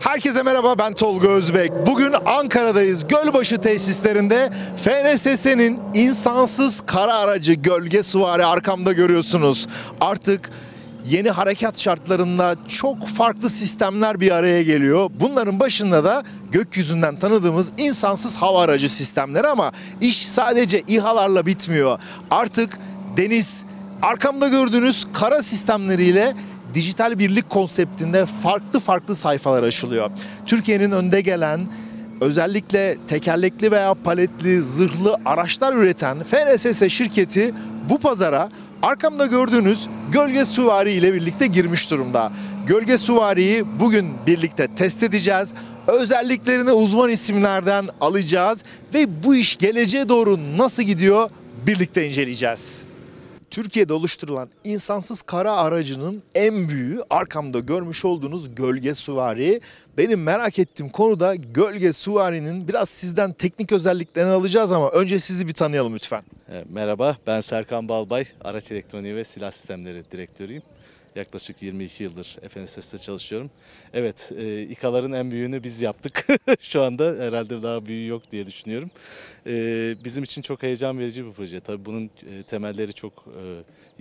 Herkese merhaba ben Tolga Özbek. Bugün Ankara'dayız. Gölbaşı tesislerinde FNSS'nin insansız kara aracı gölge suvari arkamda görüyorsunuz. Artık yeni harekat şartlarında çok farklı sistemler bir araya geliyor. Bunların başında da gökyüzünden tanıdığımız insansız hava aracı sistemleri ama iş sadece İHA'larla bitmiyor. Artık deniz, arkamda gördüğünüz kara sistemleriyle dijital birlik konseptinde farklı farklı sayfalar açılıyor. Türkiye'nin önde gelen özellikle tekerlekli veya paletli zırhlı araçlar üreten FRSS şirketi bu pazara arkamda gördüğünüz Gölge suvari ile birlikte girmiş durumda. Gölge suvari'yi bugün birlikte test edeceğiz. Özelliklerini uzman isimlerden alacağız ve bu iş geleceğe doğru nasıl gidiyor birlikte inceleyeceğiz. Türkiye'de oluşturulan insansız kara aracının en büyüğü arkamda görmüş olduğunuz gölge suvari. Benim merak ettiğim konu da gölge suvarinin biraz sizden teknik özelliklerini alacağız ama önce sizi bir tanıyalım lütfen. Merhaba ben Serkan Balbay, araç elektroniği ve silah sistemleri direktörüyüm. Yaklaşık 22 yıldır Efendises'te çalışıyorum. Evet, e, İKA'ların en büyüğünü biz yaptık. Şu anda herhalde daha büyüğü yok diye düşünüyorum. E, bizim için çok heyecan verici bir proje. Tabii bunun e, temelleri çok e,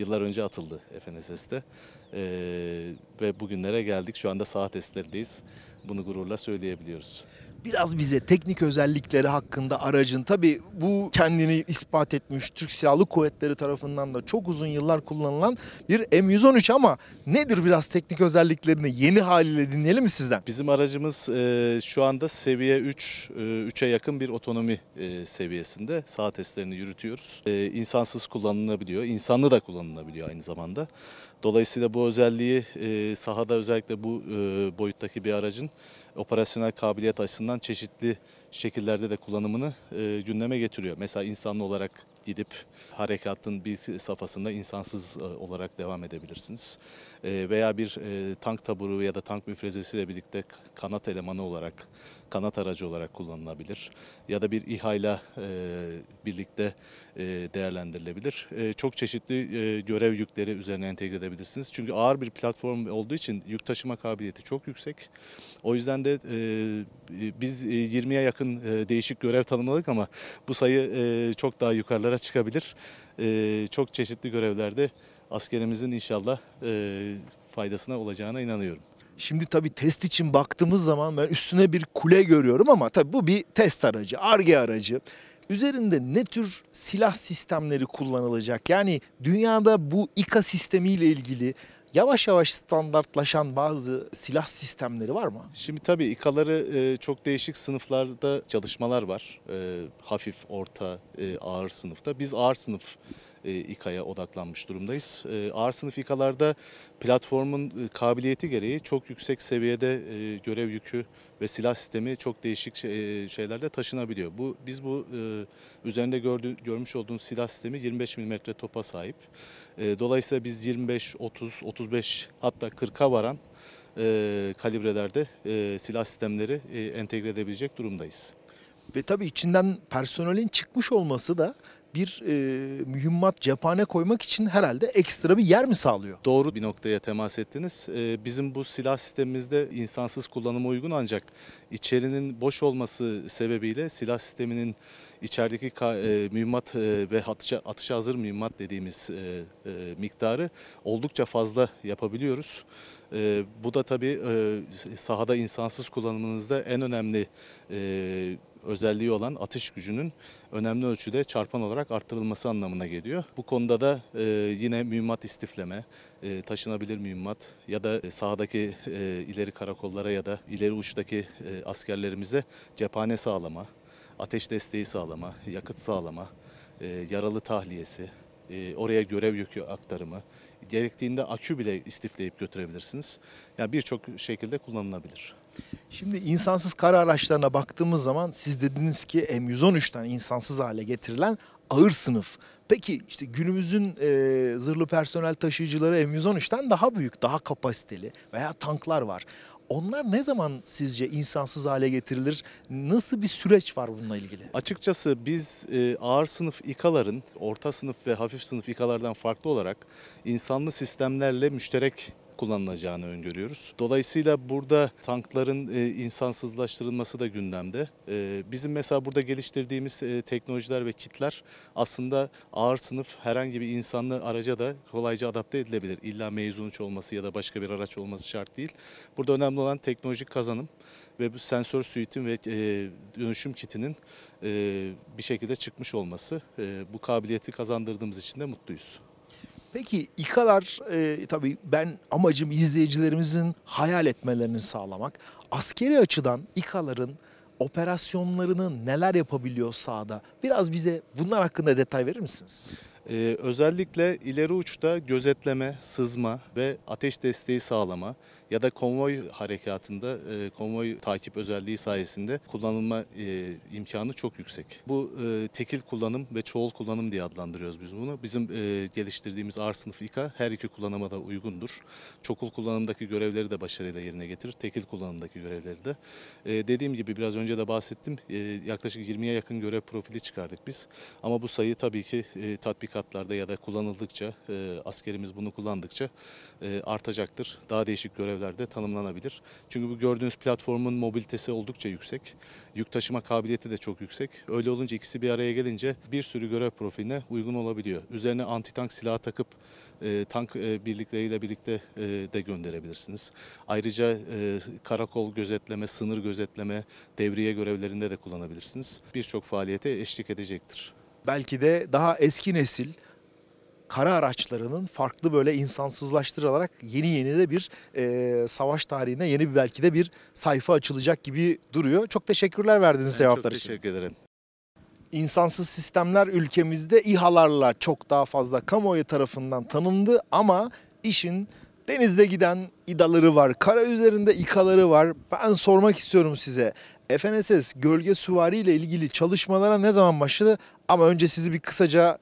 yıllar önce atıldı Efendises'te. E, ve bugünlere geldik. Şu anda saha testlerindeyiz bunu gururla söyleyebiliyoruz. Biraz bize teknik özellikleri hakkında aracın tabi bu kendini ispat etmiş Türk Silahlı Kuvvetleri tarafından da çok uzun yıllar kullanılan bir M113 ama nedir biraz teknik özelliklerini yeni haliyle dinleyelim mi sizden? Bizim aracımız e, şu anda seviye 3, e, 3'e yakın bir otonomi e, seviyesinde sağ testlerini yürütüyoruz. E, insansız kullanılabiliyor, insanlı da kullanılabiliyor aynı zamanda. Dolayısıyla bu özelliği e, sahada özellikle bu e, boyuttaki bir aracın operasyonel kabiliyet açısından çeşitli şekillerde de kullanımını e, gündeme getiriyor. Mesela insanlı olarak gidip harekatın bir safhasında insansız e, olarak devam edebilirsiniz. E, veya bir e, tank taburu ya da tank müfrezesiyle birlikte kanat elemanı olarak, kanat aracı olarak kullanılabilir. Ya da bir İHA'yla ile birlikte e, değerlendirilebilir. E, çok çeşitli e, görev yükleri üzerine entegre edebilirsiniz. Çünkü ağır bir platform olduğu için yük taşıma kabiliyeti çok yüksek. O yüzden de e, biz 20'ye e, yakın yakın e, değişik görev tanımladık ama bu sayı e, çok daha yukarılara çıkabilir. E, çok çeşitli görevlerde askerimizin inşallah e, faydasına olacağına inanıyorum. Şimdi tabii test için baktığımız zaman ben üstüne bir kule görüyorum ama tabii bu bir test aracı, ARGE aracı. Üzerinde ne tür silah sistemleri kullanılacak? Yani dünyada bu İKA sistemiyle ilgili yavaş yavaş standartlaşan bazı silah sistemleri var mı? Şimdi tabii İKA'ları e, çok değişik sınıflarda çalışmalar var. E, hafif, orta, e, ağır sınıfta. Biz ağır sınıf e, İKA'ya odaklanmış durumdayız. E, ağır sınıf İKA'larda platformun e, kabiliyeti gereği çok yüksek seviyede görev yükü ve silah sistemi çok değişik şey, şeylerde taşınabiliyor. Bu Biz bu üzerinde gördü, görmüş olduğunuz silah sistemi 25 mm topa sahip. Dolayısıyla biz 25, 30, 35 hatta 40'a varan kalibrelerde silah sistemleri entegre edebilecek durumdayız. Ve tabii içinden personelin çıkmış olması da bir e, mühimmat cephane koymak için herhalde ekstra bir yer mi sağlıyor? Doğru bir noktaya temas ettiniz. E, bizim bu silah sistemimizde insansız kullanıma uygun ancak içerinin boş olması sebebiyle silah sisteminin içerideki ka, e, mühimmat e, ve atışa, atışa hazır mühimmat dediğimiz e, e, miktarı oldukça fazla yapabiliyoruz. E, bu da tabii e, sahada insansız kullanımınızda en önemli e, özelliği olan atış gücünün önemli ölçüde çarpan olarak arttırılması anlamına geliyor. Bu konuda da e, yine mühimmat istifleme, e, taşınabilir mühimmat ya da e, sahadaki ileri karakollara ya da ileri uçtaki askerlerimize cephane sağlama, ateş desteği sağlama, yakıt sağlama, yaralı tahliyesi, oraya görev yükü aktarımı, gerektiğinde akü bile istifleyip götürebilirsiniz. Yani birçok şekilde kullanılabilir. Şimdi insansız kara araçlarına baktığımız zaman siz dediniz ki M113'ten insansız hale getirilen ağır sınıf. Peki işte günümüzün e, zırhlı personel taşıyıcıları M113'ten daha büyük, daha kapasiteli veya tanklar var. Onlar ne zaman sizce insansız hale getirilir? Nasıl bir süreç var bununla ilgili? Açıkçası biz e, ağır sınıf İKA'ların, orta sınıf ve hafif sınıf İKA'lardan farklı olarak insanlı sistemlerle müşterek kullanılacağını öngörüyoruz. Dolayısıyla burada tankların e, insansızlaştırılması da gündemde. E, bizim mesela burada geliştirdiğimiz e, teknolojiler ve kitler aslında ağır sınıf herhangi bir insanlı araca da kolayca adapte edilebilir. İlla mezun uç olması ya da başka bir araç olması şart değil. Burada önemli olan teknolojik kazanım ve bu sensör suite'in ve dönüşüm kitinin bir şekilde çıkmış olması. bu kabiliyeti kazandırdığımız için de mutluyuz. Peki İKA'lar e, tabii ben amacım izleyicilerimizin hayal etmelerini sağlamak. Askeri açıdan İKA'ların operasyonlarını neler yapabiliyor sahada? Biraz bize bunlar hakkında detay verir misiniz? Ee, özellikle ileri uçta gözetleme, sızma ve ateş desteği sağlama ya da konvoy harekatında e, konvoy takip özelliği sayesinde kullanılma e, imkanı çok yüksek. Bu e, tekil kullanım ve çoğul kullanım diye adlandırıyoruz biz bunu. Bizim e, geliştirdiğimiz R sınıf İKA her iki kullanıma da uygundur. Çokul kullanımdaki görevleri de başarıyla yerine getirir. Tekil kullanımdaki görevleri de. E, dediğim gibi biraz önce de bahsettim. E, yaklaşık 20'ye yakın görev profili çıkardık biz. Ama bu sayı tabii ki e, tatbikat tatbikatlarda ya da kullanıldıkça, e, askerimiz bunu kullandıkça e, artacaktır. Daha değişik görevlerde tanımlanabilir. Çünkü bu gördüğünüz platformun mobilitesi oldukça yüksek. Yük taşıma kabiliyeti de çok yüksek. Öyle olunca ikisi bir araya gelince bir sürü görev profiline uygun olabiliyor. Üzerine anti tank silahı takıp e, tank e, birlikleriyle birlikte e, de gönderebilirsiniz. Ayrıca e, karakol gözetleme, sınır gözetleme, devriye görevlerinde de kullanabilirsiniz. Birçok faaliyete eşlik edecektir belki de daha eski nesil kara araçlarının farklı böyle insansızlaştırılarak yeni yeni de bir e, savaş tarihine yeni bir belki de bir sayfa açılacak gibi duruyor. Çok teşekkürler verdiğiniz ben cevaplar için. Çok teşekkür ederim. İnsansız sistemler ülkemizde İHA'larla çok daha fazla kamuoyu tarafından tanındı ama işin denizde giden idaları var, kara üzerinde ikaları var. Ben sormak istiyorum size. FNSS gölge süvari ile ilgili çalışmalara ne zaman başladı? Ama önce sizi bir kısaca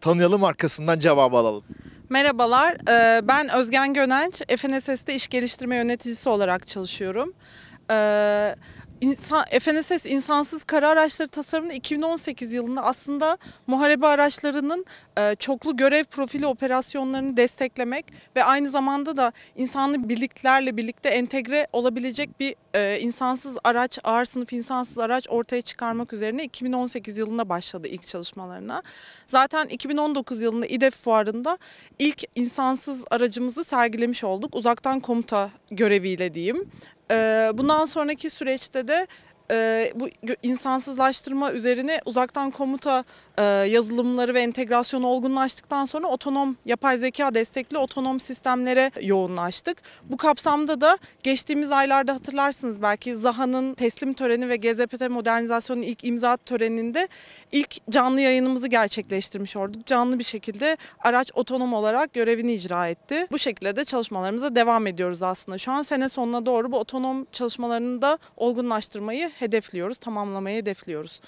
tanıyalım arkasından cevabı alalım. Merhabalar, e, ben Özgen Gönenç. FNSS'te iş geliştirme yöneticisi olarak çalışıyorum. E, İnsan, FNSS insansız kara araçları tasarımını 2018 yılında aslında muharebe araçlarının e, çoklu görev profili operasyonlarını desteklemek ve aynı zamanda da insanlı birliklerle birlikte entegre olabilecek bir e, insansız araç, ağır sınıf insansız araç ortaya çıkarmak üzerine 2018 yılında başladı ilk çalışmalarına. Zaten 2019 yılında İDEF fuarında ilk insansız aracımızı sergilemiş olduk. Uzaktan komuta göreviyle diyeyim. Ee, bundan sonraki süreçte de e, bu insansızlaştırma üzerine uzaktan komuta e, yazılımları ve entegrasyonu olgunlaştıktan sonra otonom yapay zeka destekli otonom sistemlere yoğunlaştık. Bu kapsamda da geçtiğimiz aylarda hatırlarsınız belki Zaha'nın teslim töreni ve GZPT modernizasyonun ilk imza töreninde ilk canlı yayınımızı gerçekleştirmiş olduk. Canlı bir şekilde araç otonom olarak görevini icra etti. Bu şekilde de çalışmalarımıza devam ediyoruz aslında. Şu an sene sonuna doğru bu otonom çalışmalarını da olgunlaştırmayı hedefliyoruz, tamamlamayı hedefliyoruz.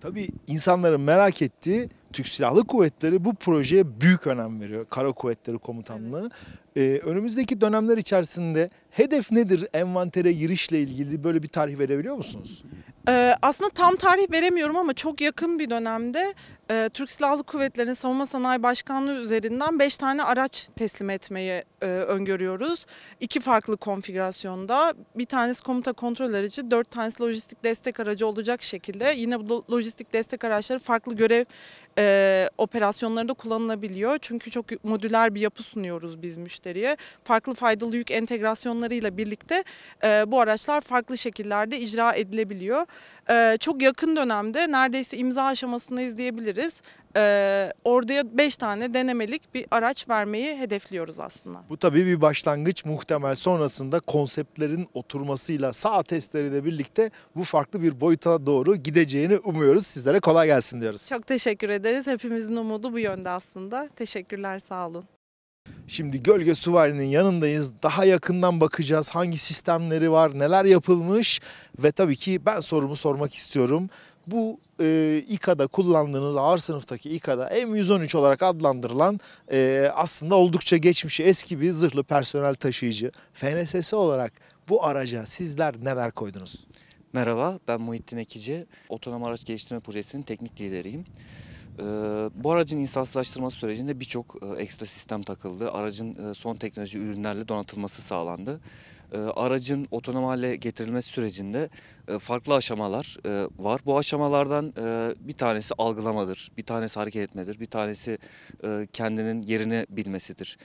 Tabii insanların merak ettiği Türk Silahlı Kuvvetleri bu projeye büyük önem veriyor. Kara Kuvvetleri Komutanlığı. Ee, önümüzdeki dönemler içerisinde hedef nedir envantere girişle ilgili böyle bir tarih verebiliyor musunuz? Ee, aslında tam tarih veremiyorum ama çok yakın bir dönemde e, Türk Silahlı Kuvvetleri'nin Savunma Sanayi Başkanlığı üzerinden 5 tane araç teslim etmeyi e, öngörüyoruz. İki farklı konfigürasyonda. Bir tanesi komuta kontrol aracı, dört tanesi lojistik destek aracı olacak şekilde. Yine bu lojistik destek araçları farklı görev e, operasyonlarında kullanılabiliyor. Çünkü çok modüler bir yapı sunuyoruz biz müşteri müşteriye farklı faydalı yük entegrasyonlarıyla birlikte e, bu araçlar farklı şekillerde icra edilebiliyor. E, çok yakın dönemde neredeyse imza aşamasındayız izleyebiliriz. E, orduya 5 tane denemelik bir araç vermeyi hedefliyoruz aslında. Bu tabii bir başlangıç muhtemel sonrasında konseptlerin oturmasıyla sağ testleriyle birlikte bu farklı bir boyuta doğru gideceğini umuyoruz. Sizlere kolay gelsin diyoruz. Çok teşekkür ederiz. Hepimizin umudu bu yönde aslında. Teşekkürler sağ olun. Şimdi Gölge Suvari'nin yanındayız. Daha yakından bakacağız. Hangi sistemleri var, neler yapılmış ve tabii ki ben sorumu sormak istiyorum. Bu e, İKA'da kullandığınız ağır sınıftaki İKA'da M113 olarak adlandırılan e, aslında oldukça geçmişi eski bir zırhlı personel taşıyıcı FNSS olarak bu araca sizler neler koydunuz? Merhaba ben Muhittin Ekici. Otonom Araç Geliştirme Projesi'nin teknik lideriyim. Ee, bu aracın insansızlaştırma sürecinde birçok e, ekstra sistem takıldı. Aracın e, son teknoloji ürünlerle donatılması sağlandı. Ee, aracın otonom hale getirilme sürecinde e, farklı aşamalar var. Bu aşamalardan bir tanesi algılamadır, bir tanesi hareket etmedir, bir tanesi kendinin yerini bilmesidir.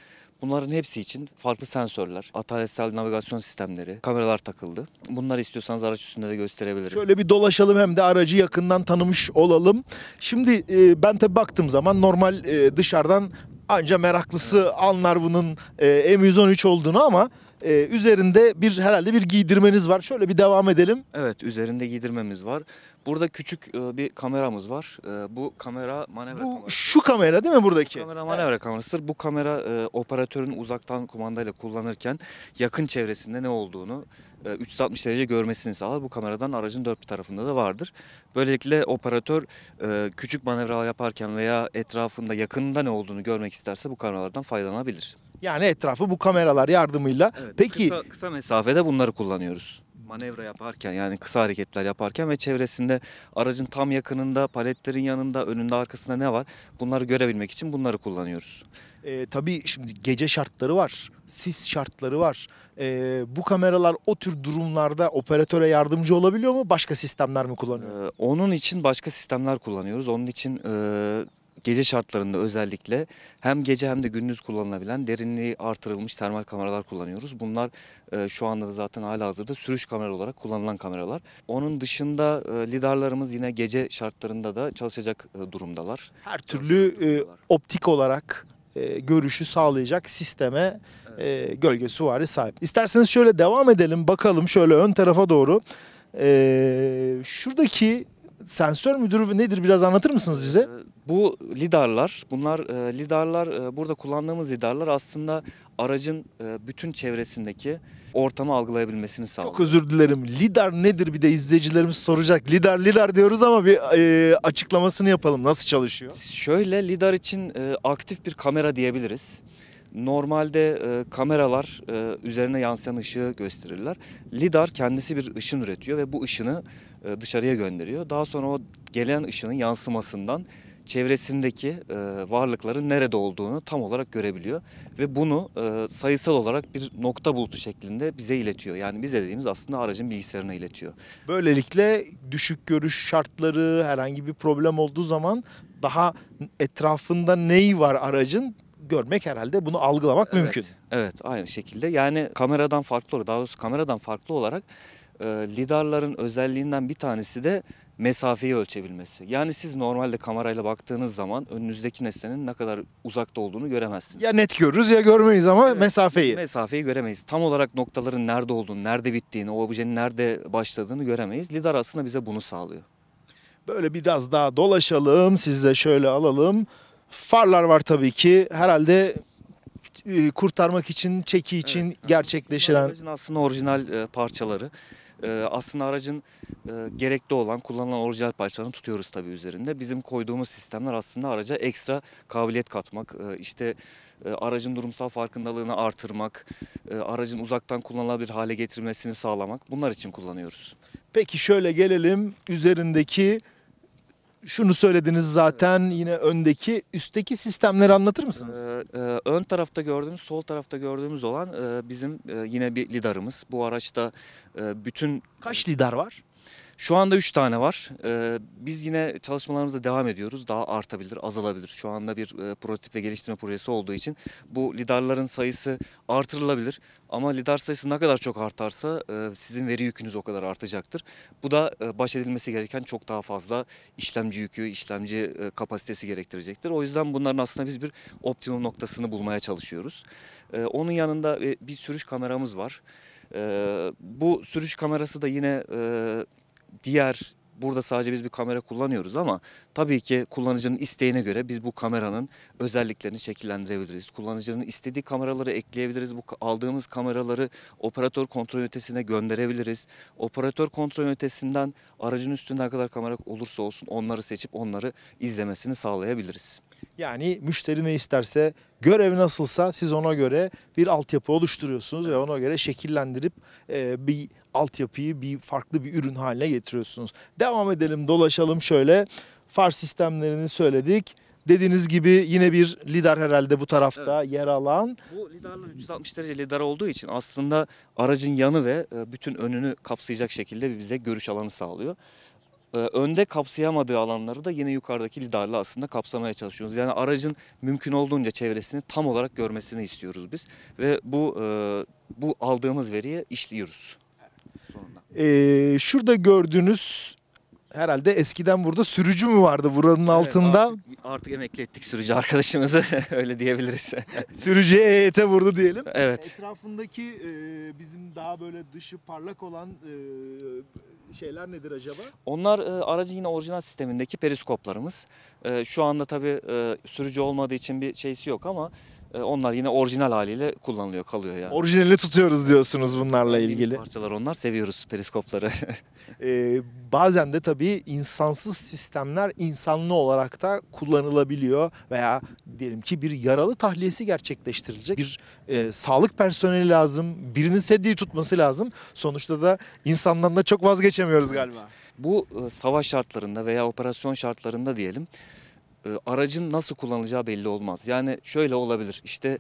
Bunların hepsi için farklı sensörler, ataletsel navigasyon sistemleri, kameralar takıldı. Bunları istiyorsanız araç üstünde de gösterebilirim. Şöyle bir dolaşalım hem de aracı yakından tanımış olalım. Şimdi e, ben tabii baktığım zaman normal e, dışarıdan anca meraklısı anlar bunun e, M113 olduğunu ama ee, üzerinde bir herhalde bir giydirmeniz var. Şöyle bir devam edelim. Evet üzerinde giydirmemiz var. Burada küçük e, bir kameramız var. E, bu kamera manevra bu, kamerası. Şu kamera değil mi buradaki? Bu kamera manevra evet. kamerasıdır. Bu kamera e, operatörün uzaktan kumandayla kullanırken yakın çevresinde ne olduğunu 360 e, derece görmesini sağlar. Bu kameradan aracın dört bir tarafında da vardır. Böylelikle operatör e, küçük manevralar yaparken veya etrafında yakında ne olduğunu görmek isterse bu kameralardan faydalanabilir. Yani etrafı bu kameralar yardımıyla. Evet, Peki kısa, kısa mesafede bunları kullanıyoruz. Manevra yaparken yani kısa hareketler yaparken ve çevresinde aracın tam yakınında, paletlerin yanında, önünde arkasında ne var? Bunları görebilmek için bunları kullanıyoruz. E, tabii şimdi gece şartları var, sis şartları var. E, bu kameralar o tür durumlarda operatöre yardımcı olabiliyor mu? Başka sistemler mi kullanıyor? E, onun için başka sistemler kullanıyoruz. Onun için e, gece şartlarında özellikle hem gece hem de gündüz kullanılabilen derinliği artırılmış termal kameralar kullanıyoruz. Bunlar e, şu anda da zaten hala hazırda sürüş kamera olarak kullanılan kameralar. Onun dışında e, lidarlarımız yine gece şartlarında da çalışacak e, durumdalar. Her türlü e, optik olarak e, görüşü sağlayacak sisteme e, gölge süvari sahip. İsterseniz şöyle devam edelim bakalım şöyle ön tarafa doğru. E, şuradaki sensör müdürü nedir biraz anlatır mısınız e, bize? E, bu lidarlar, bunlar e, lidarlar e, burada kullandığımız lidarlar aslında aracın e, bütün çevresindeki ortamı algılayabilmesini sağlıyor. Çok özür dilerim. Lidar nedir bir de izleyicilerimiz soracak. Lidar lidar diyoruz ama bir e, açıklamasını yapalım. Nasıl çalışıyor? Şöyle lidar için e, aktif bir kamera diyebiliriz. Normalde e, kameralar e, üzerine yansıyan ışığı gösterirler. Lidar kendisi bir ışın üretiyor ve bu ışını e, dışarıya gönderiyor. Daha sonra o gelen ışının yansımasından çevresindeki e, varlıkların nerede olduğunu tam olarak görebiliyor. Ve bunu e, sayısal olarak bir nokta bulutu şeklinde bize iletiyor. Yani bize dediğimiz aslında aracın bilgisayarına iletiyor. Böylelikle düşük görüş şartları herhangi bir problem olduğu zaman daha etrafında neyi var aracın görmek herhalde bunu algılamak evet, mümkün. Evet aynı şekilde yani kameradan farklı olarak daha doğrusu kameradan farklı olarak e, lidarların özelliğinden bir tanesi de mesafeyi ölçebilmesi. Yani siz normalde kamerayla baktığınız zaman önünüzdeki nesnenin ne kadar uzakta olduğunu göremezsiniz. Ya net görürüz ya görmeyiz ama evet, mesafeyi. Mesafeyi göremeyiz. Tam olarak noktaların nerede olduğunu, nerede bittiğini, o objenin nerede başladığını göremeyiz. Lidar aslında bize bunu sağlıyor. Böyle biraz daha dolaşalım, siz de şöyle alalım. Farlar var tabii ki. Herhalde e, kurtarmak için, çeki için evet. gerçekleşilen. aslında orijinal e, parçaları. E, aslında aracın e, gerekli olan kullanılan orijinal parçalarını tutuyoruz tabii üzerinde. Bizim koyduğumuz sistemler aslında araca ekstra kabiliyet katmak, e, işte e, aracın durumsal farkındalığını artırmak, e, aracın uzaktan kullanılabilir hale getirmesini sağlamak bunlar için kullanıyoruz. Peki şöyle gelelim üzerindeki şunu söylediniz zaten yine öndeki üstteki sistemleri anlatır mısınız? Ee, e, ön tarafta gördüğümüz sol tarafta gördüğümüz olan e, bizim e, yine bir lidarımız. Bu araçta e, bütün... Kaç lidar var? Şu anda 3 tane var. Ee, biz yine çalışmalarımıza devam ediyoruz. Daha artabilir, azalabilir. Şu anda bir e, prototip ve geliştirme projesi olduğu için bu lidarların sayısı artırılabilir. Ama lidar sayısı ne kadar çok artarsa e, sizin veri yükünüz o kadar artacaktır. Bu da e, baş edilmesi gereken çok daha fazla işlemci yükü, işlemci e, kapasitesi gerektirecektir. O yüzden bunların aslında biz bir optimum noktasını bulmaya çalışıyoruz. E, onun yanında e, bir sürüş kameramız var. E, bu sürüş kamerası da yine... E, diğer burada sadece biz bir kamera kullanıyoruz ama tabii ki kullanıcının isteğine göre biz bu kameranın özelliklerini şekillendirebiliriz. Kullanıcının istediği kameraları ekleyebiliriz. Bu aldığımız kameraları operatör kontrol ünitesine gönderebiliriz. Operatör kontrol ünitesinden aracın üstünde ne kadar kamera olursa olsun onları seçip onları izlemesini sağlayabiliriz. Yani müşteri ne isterse, görev nasılsa siz ona göre bir altyapı oluşturuyorsunuz ve ona göre şekillendirip e, bir altyapıyı bir farklı bir ürün haline getiriyorsunuz. Devam edelim dolaşalım şöyle. Far sistemlerini söyledik. Dediğiniz gibi yine bir lider herhalde bu tarafta evet. yer alan. Bu lidarlar 360 derece lidar olduğu için aslında aracın yanı ve e, bütün önünü kapsayacak şekilde bize görüş alanı sağlıyor. Ee, önde kapsayamadığı alanları da yine yukarıdaki lidarla aslında kapsamaya çalışıyoruz. Yani aracın mümkün olduğunca çevresini tam olarak görmesini istiyoruz biz ve bu e, bu aldığımız veriye işliyoruz. Ee, şurada gördüğünüz herhalde eskiden burada sürücü mü vardı buranın evet, altında? Artık, artık emekli ettik sürücü arkadaşımızı öyle diyebiliriz. Sürücü EYT vurdu diyelim. Evet. Etrafındaki e, bizim daha böyle dışı parlak olan e, şeyler nedir acaba? Onlar e, aracın yine orijinal sistemindeki periskoplarımız. E, şu anda tabii e, sürücü olmadığı için bir şeysi yok ama ee, onlar yine orijinal haliyle kullanılıyor, kalıyor yani. Orijinali tutuyoruz diyorsunuz bunlarla ilgili. Parçalar onlar, seviyoruz periskopları. ee, bazen de tabii insansız sistemler insanlı olarak da kullanılabiliyor veya diyelim ki bir yaralı tahliyesi gerçekleştirilecek bir e, sağlık personeli lazım, birinin sedyeyi tutması lazım. Sonuçta da insandan da çok vazgeçemiyoruz galiba. Bu e, savaş şartlarında veya operasyon şartlarında diyelim e, aracın nasıl kullanılacağı belli olmaz. Yani şöyle olabilir işte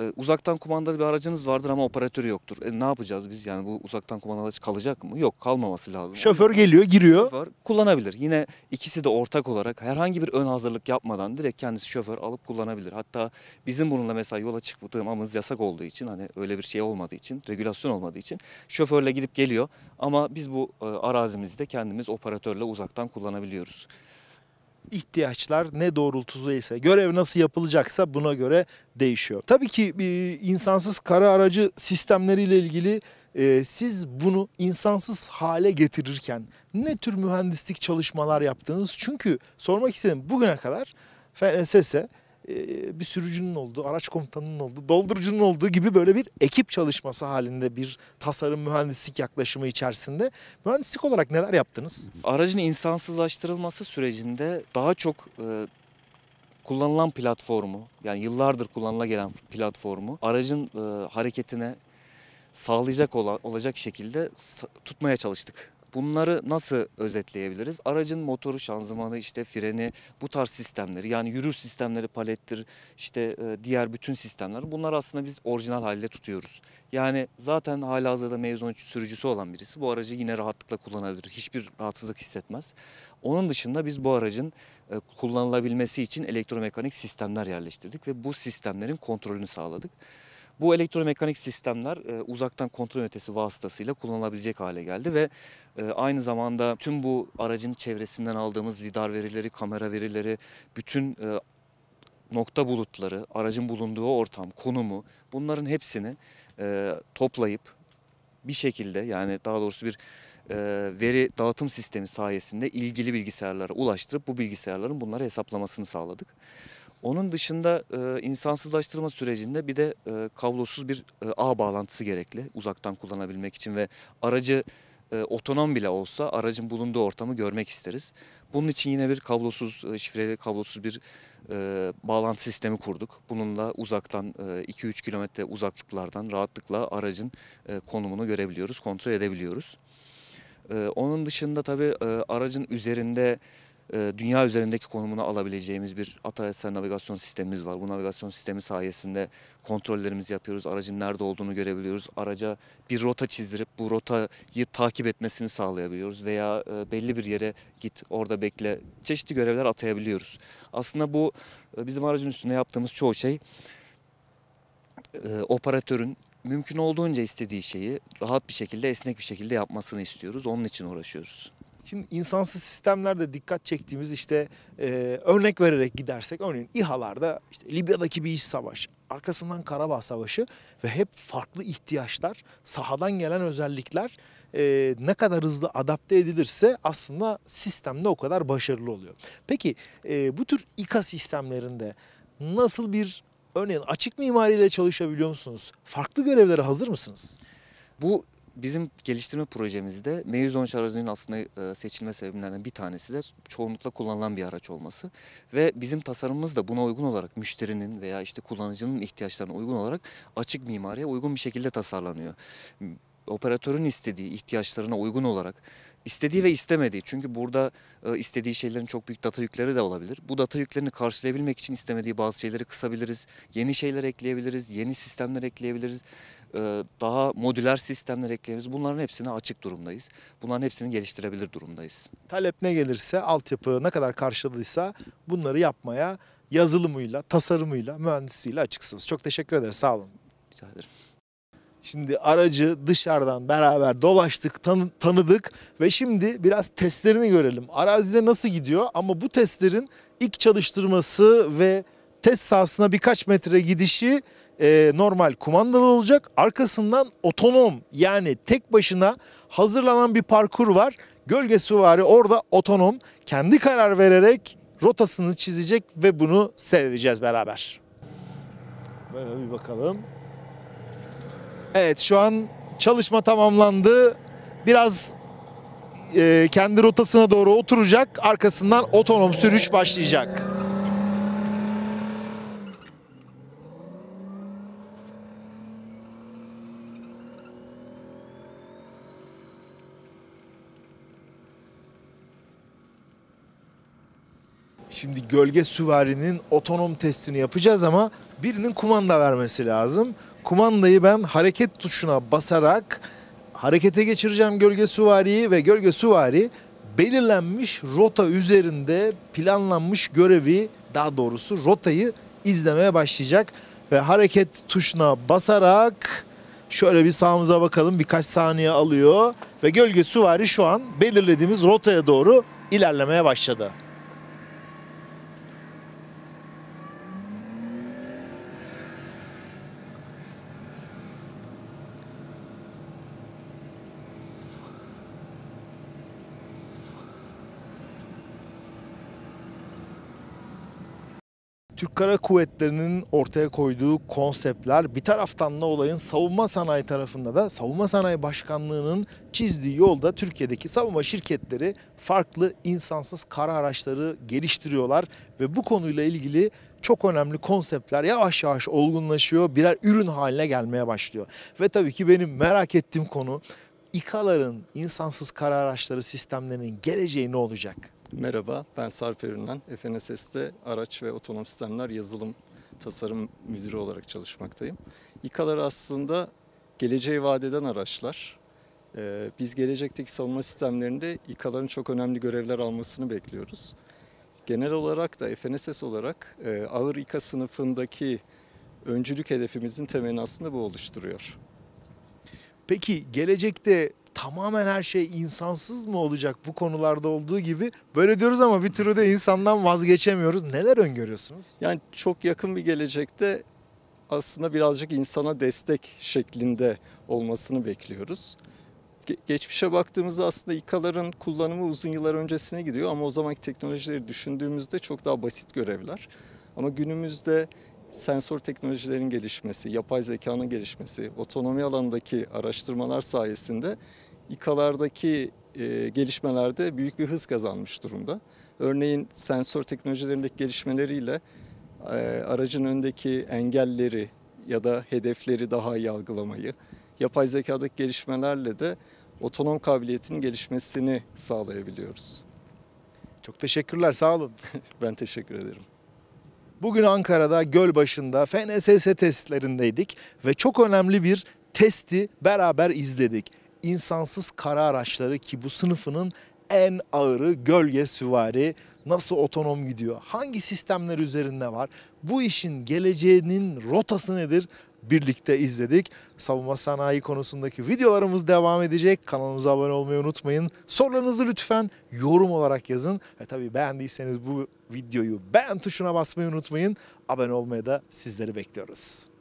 e, uzaktan kumandalı bir aracınız vardır ama operatörü yoktur. E, ne yapacağız biz? Yani bu uzaktan kumandalı araç kalacak mı? Yok kalmaması lazım. Şoför geliyor giriyor. Şoför kullanabilir. Yine ikisi de ortak olarak herhangi bir ön hazırlık yapmadan direkt kendisi şoför alıp kullanabilir. Hatta bizim bununla mesela yola çıktığımız yasak olduğu için hani öyle bir şey olmadığı için, regülasyon olmadığı için şoförle gidip geliyor. Ama biz bu e, arazimizi de kendimiz operatörle uzaktan kullanabiliyoruz ihtiyaçlar ne doğrultusundaysa, görev nasıl yapılacaksa buna göre değişiyor. Tabii ki e, insansız kara aracı sistemleriyle ilgili e, siz bunu insansız hale getirirken ne tür mühendislik çalışmalar yaptınız? Çünkü sormak istedim bugüne kadar FNSS'e bir sürücünün olduğu, araç komutanının olduğu, doldurucunun olduğu gibi böyle bir ekip çalışması halinde bir tasarım mühendislik yaklaşımı içerisinde. Mühendislik olarak neler yaptınız? Aracın insansızlaştırılması sürecinde daha çok e, kullanılan platformu, yani yıllardır kullanıla gelen platformu aracın e, hareketine sağlayacak olan, olacak şekilde tutmaya çalıştık Bunları nasıl özetleyebiliriz? Aracın motoru, şanzımanı, işte freni, bu tarz sistemleri yani yürür sistemleri palettir, işte e, diğer bütün sistemler. Bunlar aslında biz orijinal haliyle tutuyoruz. Yani zaten hala hazırda mezun sürücüsü olan birisi bu aracı yine rahatlıkla kullanabilir. Hiçbir rahatsızlık hissetmez. Onun dışında biz bu aracın e, kullanılabilmesi için elektromekanik sistemler yerleştirdik ve bu sistemlerin kontrolünü sağladık. Bu elektromekanik sistemler e, uzaktan kontrol ünitesi vasıtasıyla kullanılabilecek hale geldi ve e, aynı zamanda tüm bu aracın çevresinden aldığımız lidar verileri, kamera verileri, bütün e, nokta bulutları, aracın bulunduğu ortam, konumu bunların hepsini e, toplayıp bir şekilde yani daha doğrusu bir e, veri dağıtım sistemi sayesinde ilgili bilgisayarlara ulaştırıp bu bilgisayarların bunları hesaplamasını sağladık. Onun dışında e, insansızlaştırma sürecinde bir de e, kablosuz bir e, ağ bağlantısı gerekli uzaktan kullanabilmek için ve aracı e, otonom bile olsa aracın bulunduğu ortamı görmek isteriz. Bunun için yine bir kablosuz, e, şifreli kablosuz bir e, bağlantı sistemi kurduk. Bununla uzaktan e, 2-3 kilometre uzaklıklardan rahatlıkla aracın e, konumunu görebiliyoruz, kontrol edebiliyoruz. E, onun dışında tabii e, aracın üzerinde e, dünya üzerindeki konumunu alabileceğimiz bir Ataraçsel navigasyon sistemimiz var. Bu navigasyon sistemi sayesinde kontrollerimizi yapıyoruz. Aracın nerede olduğunu görebiliyoruz. Araca bir rota çizdirip bu rotayı takip etmesini sağlayabiliyoruz. Veya e, belli bir yere git orada bekle çeşitli görevler atayabiliyoruz. Aslında bu e, bizim aracın üstünde yaptığımız çoğu şey operatörün mümkün olduğunca istediği şeyi rahat bir şekilde esnek bir şekilde yapmasını istiyoruz. Onun için uğraşıyoruz. Şimdi insansız sistemlerde dikkat çektiğimiz işte e, örnek vererek gidersek örneğin İHA'larda işte Libya'daki bir iş savaş, arkasından Karabağ Savaşı ve hep farklı ihtiyaçlar, sahadan gelen özellikler e, ne kadar hızlı adapte edilirse aslında sistemde o kadar başarılı oluyor. Peki e, bu tür İKA sistemlerinde nasıl bir örneğin açık mimariyle çalışabiliyor musunuz? Farklı görevlere hazır mısınız? Bu bizim geliştirme projemizde Meuzon aracının aslında e, seçilme sebeplerinden bir tanesi de çoğunlukla kullanılan bir araç olması. Ve bizim tasarımımız da buna uygun olarak müşterinin veya işte kullanıcının ihtiyaçlarına uygun olarak açık mimariye uygun bir şekilde tasarlanıyor operatörün istediği ihtiyaçlarına uygun olarak istediği ve istemediği çünkü burada e, istediği şeylerin çok büyük data yükleri de olabilir. Bu data yüklerini karşılayabilmek için istemediği bazı şeyleri kısabiliriz. Yeni şeyler ekleyebiliriz, yeni sistemler ekleyebiliriz. E, daha modüler sistemler ekleyebiliriz. Bunların hepsine açık durumdayız. Bunların hepsini geliştirebilir durumdayız. Talep ne gelirse, altyapı ne kadar karşıladıysa bunları yapmaya yazılımıyla, tasarımıyla, mühendisiyle açıksınız. Çok teşekkür ederiz. Sağ olun. Rica ederim. Şimdi aracı dışarıdan beraber dolaştık, tanı, tanıdık ve şimdi biraz testlerini görelim. Arazide nasıl gidiyor ama bu testlerin ilk çalıştırması ve test sahasına birkaç metre gidişi e, normal kumandalı olacak. Arkasından otonom yani tek başına hazırlanan bir parkur var. Gölge süvari orada otonom kendi karar vererek rotasını çizecek ve bunu seyredeceğiz beraber. Böyle bir bakalım. Evet şu an çalışma tamamlandı. Biraz e, kendi rotasına doğru oturacak. Arkasından otonom sürüş başlayacak. Şimdi gölge süvarinin otonom testini yapacağız ama birinin kumanda vermesi lazım. Kumandayı ben hareket tuşuna basarak harekete geçireceğim gölge süvariyi ve gölge süvari belirlenmiş rota üzerinde planlanmış görevi daha doğrusu rotayı izlemeye başlayacak ve hareket tuşuna basarak şöyle bir sağımıza bakalım birkaç saniye alıyor ve gölge süvari şu an belirlediğimiz rotaya doğru ilerlemeye başladı. Türk Kara Kuvvetleri'nin ortaya koyduğu konseptler bir taraftan da olayın savunma sanayi tarafında da savunma sanayi başkanlığının çizdiği yolda Türkiye'deki savunma şirketleri farklı insansız kara araçları geliştiriyorlar ve bu konuyla ilgili çok önemli konseptler yavaş yavaş olgunlaşıyor, birer ürün haline gelmeye başlıyor. Ve tabii ki benim merak ettiğim konu İKA'ların insansız kara araçları sistemlerinin geleceği ne olacak? Merhaba, ben Sarp Erinlen. FNSS'de araç ve otonom sistemler yazılım tasarım müdürü olarak çalışmaktayım. İKA'lar aslında geleceği vadeden araçlar. Ee, biz gelecekteki savunma sistemlerinde İKA'ların çok önemli görevler almasını bekliyoruz. Genel olarak da FNSS olarak e, ağır İKA sınıfındaki öncülük hedefimizin temelini aslında bu oluşturuyor. Peki gelecekte tamamen her şey insansız mı olacak bu konularda olduğu gibi böyle diyoruz ama bir türlü de insandan vazgeçemiyoruz. Neler öngörüyorsunuz? Yani çok yakın bir gelecekte aslında birazcık insana destek şeklinde olmasını bekliyoruz. geçmişe baktığımızda aslında İKA'ların kullanımı uzun yıllar öncesine gidiyor ama o zamanki teknolojileri düşündüğümüzde çok daha basit görevler. Ama günümüzde sensör teknolojilerin gelişmesi, yapay zekanın gelişmesi, otonomi alandaki araştırmalar sayesinde İKA'lardaki e, gelişmelerde büyük bir hız kazanmış durumda. Örneğin sensör teknolojilerindeki gelişmeleriyle e, aracın öndeki engelleri ya da hedefleri daha iyi algılamayı, yapay zekadaki gelişmelerle de otonom kabiliyetin gelişmesini sağlayabiliyoruz. Çok teşekkürler, sağ olun. ben teşekkür ederim. Bugün Ankara'da Gölbaşı'nda FNSS testlerindeydik ve çok önemli bir testi beraber izledik insansız kara araçları ki bu sınıfının en ağırı gölge süvari nasıl otonom gidiyor? Hangi sistemler üzerinde var? Bu işin geleceğinin rotası nedir? Birlikte izledik. Savunma sanayi konusundaki videolarımız devam edecek. Kanalımıza abone olmayı unutmayın. Sorularınızı lütfen yorum olarak yazın. Ve tabi beğendiyseniz bu videoyu beğen tuşuna basmayı unutmayın. Abone olmaya da sizleri bekliyoruz.